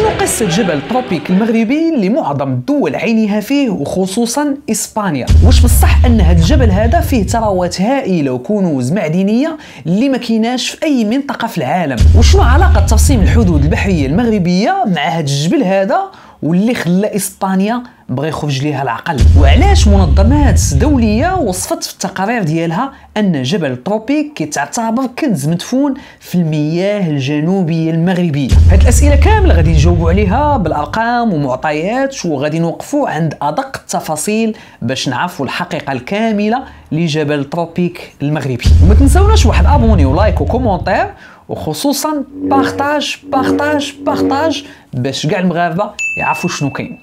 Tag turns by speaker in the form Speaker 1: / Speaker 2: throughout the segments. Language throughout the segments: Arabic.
Speaker 1: شنو قصة جبل تروبيك المغربي اللي معظم الدول عينيها فيه وخصوصا إسبانيا واش بصح أن هذا الجبل هذا فيه ثروات هائلة وكنوز معدنية اللي ما كيناش في أي منطقة في العالم وشنو علاقة ترسيم الحدود البحرية المغربية مع هذا الجبل هذا واللي خلى اسبانيا بغى يخرج ليها العقل وعلاش منظمات دوليه وصفت في التقارير ديالها ان جبل تروبيك كيتعتبر كنز مدفون في المياه الجنوبيه المغربيه هاد الاسئله كامله غادي نجاوبوا عليها بالارقام ومعطيات وغادي نوقفوا عند ادق التفاصيل باش نعرفوا الحقيقه الكامله لجبل تروبيك المغربي وما تنساوناش واحد ابوني ولايك وكومونتير وخصوصا بارتاج بارتاج بارتاج باش كاع المغاربه يعرفوا شنو كاين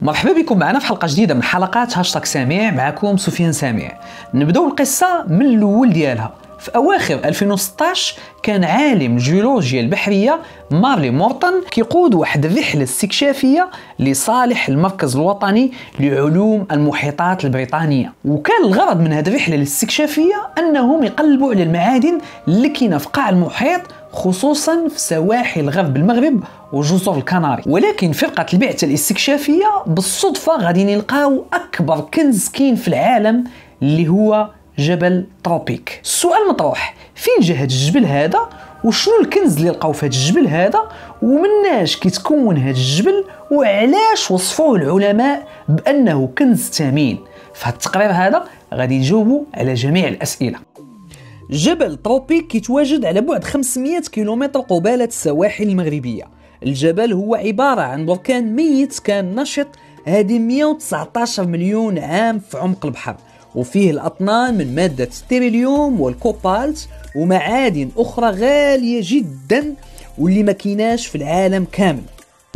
Speaker 1: مرحبا بكم معنا في حلقه جديده من حلقات هاشتاك سامع معكم سفيان سامع نبداو القصه من الاول ديالها في أواخر 2016 كان عالم الجيولوجيا البحرية مارلي مورتن كيقود واحد الرحلة استكشافية لصالح المركز الوطني لعلوم المحيطات البريطانية وكان الغرض من هذه الرحلة الاستكشافية أنهم يقلبوا على المعادن اللي كاينة في قاع المحيط خصوصا في سواحل غرب المغرب وجزر الكناري ولكن فرقة البعثة الاستكشافية بالصدفة غادي يلقاو أكبر كنز كين في العالم اللي هو جبل تروبيك السؤال مطروح فين جا هذا الجبل هذا وشنو الكنز اللي لقاو في هذا الجبل هذا ومناش كيتكون هذا الجبل وعلاش وصفوه العلماء بانه كنز ثمين فهاد التقرير هذا غادي نجاوبوا على جميع الاسئله جبل تروبيك كيتواجد على بعد 500 كيلومتر قبالة السواحل المغربية الجبل هو عبارة عن بركان ميت كان نشط هادي 119 مليون عام في عمق البحر وفيه الأطنان من مادة ستيريليوم والكوبالت ومعادن أخرى غالية جدا واللي ما كيناش في العالم كامل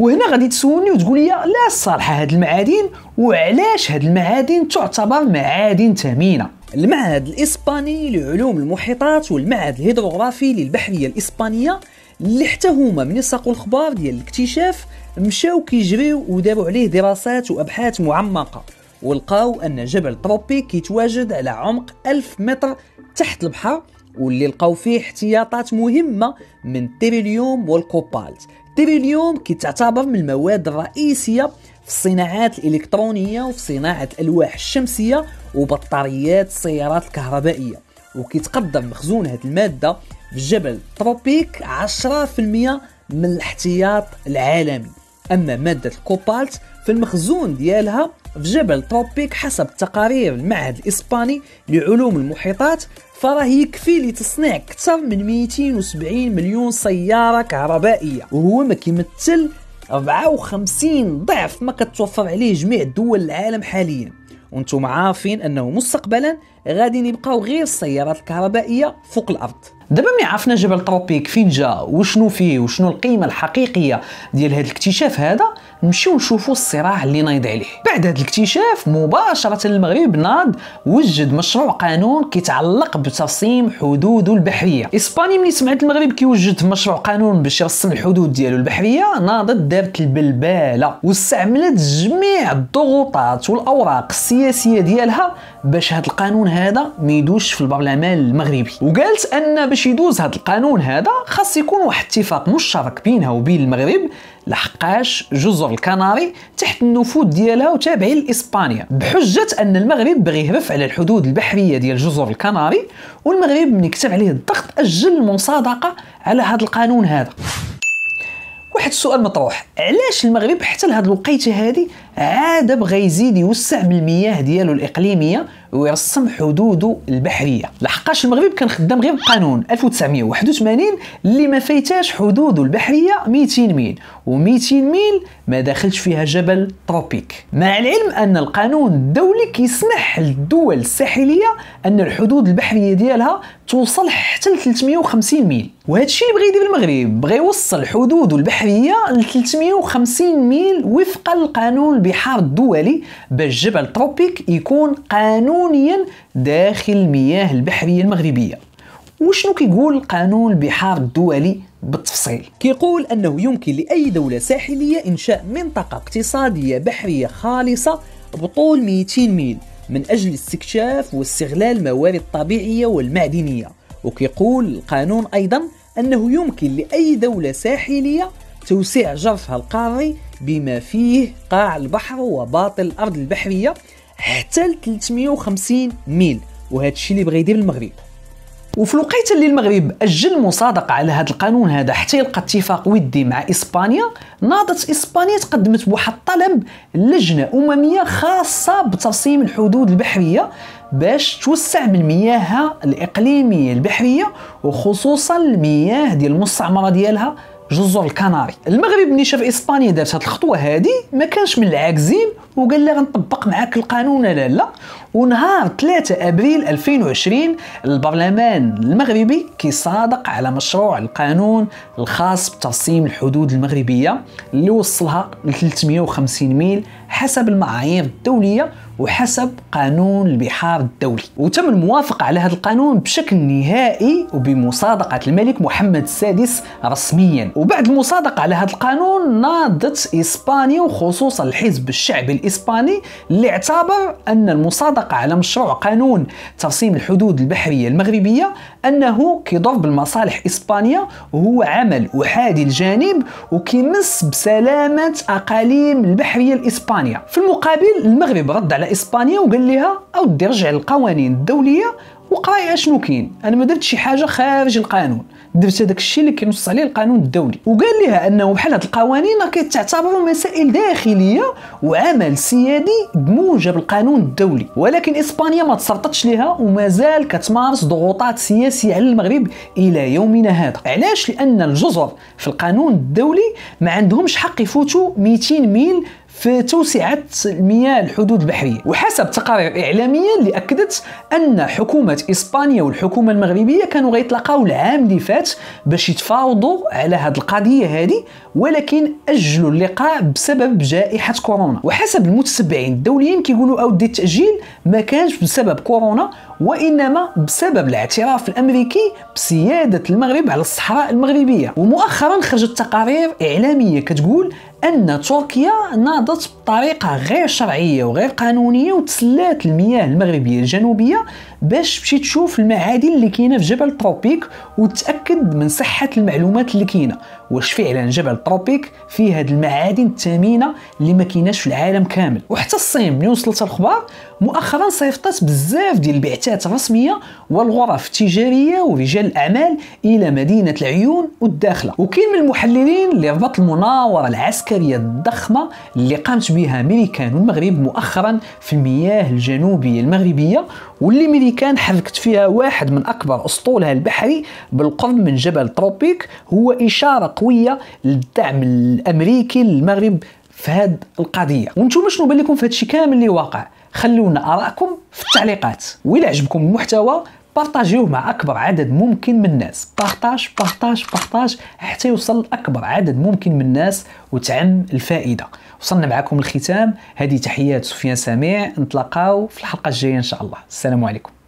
Speaker 1: وهنا غادي تسولني وتقول لي لا صالحة هاد المعادن وعلاش هاد المعادن تعتبر معادن ثمينة المعهد الإسباني لعلوم المحيطات والمعهد الهيدروغرافي للبحرية الإسبانية اللي حتى هما من ساقوا الخبار ديال الاكتشاف مشاو كيجريو وداروا عليه دراسات وابحاث معمقه ولقاو أن جبل تروبي كيتواجد على عمق 1000 متر تحت البحر واللي لقاو فيه احتياطات مهمة من التيريليوم والكوبالت التيريليوم كتعتبر من المواد الرئيسية في الصناعات الإلكترونية وفي صناعة الألواح الشمسية وبطاريات السيارات الكهربائية وكيتقدر مخزون هذه المادة في جبل تروبيك 10% من الاحتياط العالمي أما مادة الكوبالت في المخزون ديالها في جبل طوبيك حسب تقارير المعهد الإسباني لعلوم المحيطات فراه يكفي لتصنيع أكثر من 270 مليون سيارة كهربائية وهو ما كيمثل 54 ضعف ما كتوفر عليه جميع دول العالم حاليا وانتم عارفين انه مستقبلا غادي يبقاو غير السيارات الكهربائيه فوق الارض دابا ملي عرفنا جبل طروبيك فين جا وشنو فيه وشنو القيمه الحقيقيه ديال هذا الاكتشاف هذا نمشيو نشوفوا الصراع اللي نايض عليه بعد هذا الاكتشاف مباشره المغرب ناض وجد مشروع قانون كيتعلق بتصميم حدود البحريه اسباني ملي سمعت المغرب كيوجد مشروع قانون باش يرسم الحدود ديالو البحريه ناضت دارت البلباله واستعملت جميع الضغوطات والاوراق السياسيه ديالها باش هذا القانون هذا ما يدوش في البرلمان المغربي وقالت ان باش يدوز هذا القانون هذا خاص يكون واحد اتفاق مشترك بينها وبين المغرب لحقاش جزر الكناري تحت النفوذ ديالها وتابعين لاسبانيا بحجه ان المغرب بغي يهرف على الحدود البحريه ديال جزر الكناري والمغرب من كتب عليه الضغط اجل المصادقه على هذا القانون هذا واحد السؤال مطروح علاش المغرب حتى لهاد الوقيته هذه عاد بغى يزيد يوسع من المياه ديالو الاقليميه ويرسم حدوده البحريه لحقاش المغرب كان خدام غير بقانون 1981 اللي ما فايتاش حدوده البحريه 200 ميل و200 ميل ما دخلش فيها جبل تروبيك مع العلم ان القانون الدولي كيسمح للدول الساحليه ان الحدود البحريه ديالها توصل حتى ل 350 ميل وهذا الشيء اللي بغى يدير المغرب بغى يوصل حدوده البحريه ل 350 ميل وفقا للقانون البحار الدولي باش جبل تروبيك يكون قانونيا داخل المياه البحريه المغربيه وشنو كيقول قانون البحار الدولي بالتفصيل كيقول انه يمكن لاي دوله ساحليه انشاء منطقه اقتصاديه بحريه خالصه بطول 200 ميل من اجل استكشاف واستغلال الموارد الطبيعيه والمعدنيه وكيقول القانون ايضا انه يمكن لاي دوله ساحليه توسيع جرفها القاري بما فيه قاع البحر وباطن الارض البحريه حتى ل 350 ميل وهذا الشيء اللي بغى يدير المغرب وفي الوقيته اللي المغرب اجل مصادقه على هذا القانون هذا حتى يلقى اتفاق ودي مع اسبانيا ناضت اسبانيا تقدمت بواحد الطلب لجنه امميه خاصه بترسيم الحدود البحريه باش توسع من مياهها الاقليميه البحريه وخصوصا المياه ديال المستعمره ديالها جزر الكناري المغرب ملي شاف اسبانيا دارت هاد الخطوه هادي ما كانش من العاجزين وقال لي غنطبق معاك القانون لا لا ونهار 3 ابريل 2020 البرلمان المغربي كيصادق على مشروع القانون الخاص بترسيم الحدود المغربيه اللي وصلها ل 350 ميل حسب المعايير الدوليه وحسب قانون البحار الدولي وتم الموافقة على هذا القانون بشكل نهائي وبمصادقة الملك محمد السادس رسميا وبعد المصادقة على هذا القانون ناضت إسبانيا وخصوصا الحزب الشعبي الإسباني اللي اعتبر أن المصادقة على مشروع قانون ترسيم الحدود البحرية المغربية أنه كيضر بالمصالح إسبانيا وهو عمل أحادي الجانب وكيمس بسلامة أقاليم البحرية الإسبانية في المقابل المغرب رد على إسبانيا وقال لها أو رجع القوانين الدولية وقراي اشنو كاين انا ما درت شي حاجه خارج القانون درت هذاك الشيء اللي كينص عليه القانون الدولي وقال لها انه بحال هاد القوانين كتعتبروا مسائل داخليه وعمل سيادي بموجب القانون الدولي ولكن اسبانيا ما تسلطتش ليها ومازال كتمارس ضغوطات سياسيه على المغرب الى يومنا هذا علاش لان الجزر في القانون الدولي ما عندهمش حق يفوتوا 200 ميل في توسعة المياه الحدود البحرية وحسب تقارير إعلامية اللي أكدت أن حكومة إسبانيا والحكومة المغربية كانوا غيطلقاو العام اللي فات باش يتفاوضوا على هذه القضية هذه ولكن أجلوا اللقاء بسبب جائحة كورونا وحسب المتسبعين الدوليين كيقولوا أودي التأجيل ما كانش بسبب كورونا وإنما بسبب الاعتراف الأمريكي بسيادة المغرب على الصحراء المغربية ومؤخرا خرجت تقارير إعلامية كتقول ان تركيا ناضت بطريقه غير شرعيه وغير قانونيه وتسلات المياه المغربيه الجنوبيه باش تمشي تشوف المعادن اللي كاينه في جبل تروبيك وتاكد من صحه المعلومات اللي كاينه واش فعلا جبل تروبيك فيه هاد المعادن الثمينه اللي ما كايناش في العالم كامل وحتى الصين ملي وصلت الخبر مؤخرا صيفطات بزاف ديال البعثات الرسميه والغرف التجاريه ورجال الاعمال الى مدينه العيون والداخله وكاين من المحللين اللي ربط المناوره العسكريه الضخمه اللي قامت بها ميريكان والمغرب مؤخرا في المياه الجنوبيه المغربيه واللي ميريكان حركت فيها واحد من اكبر اسطولها البحري بالقرب من جبل تروبيك هو اشاره قويه للدعم الامريكي للمغرب في هذه القضيه وانتم شنو بان لكم في هذا الشيء كامل اللي واقع خلونا ارائكم في التعليقات وإلا عجبكم المحتوى بارطاجيوه مع اكبر عدد ممكن من الناس بارطاج بارطاج بارطاج حتى يوصل لاكبر عدد ممكن من الناس وتعم الفائده وصلنا معكم الختام هذه تحيات سفيان سميع نتلاقاو في الحلقه الجايه ان شاء الله السلام عليكم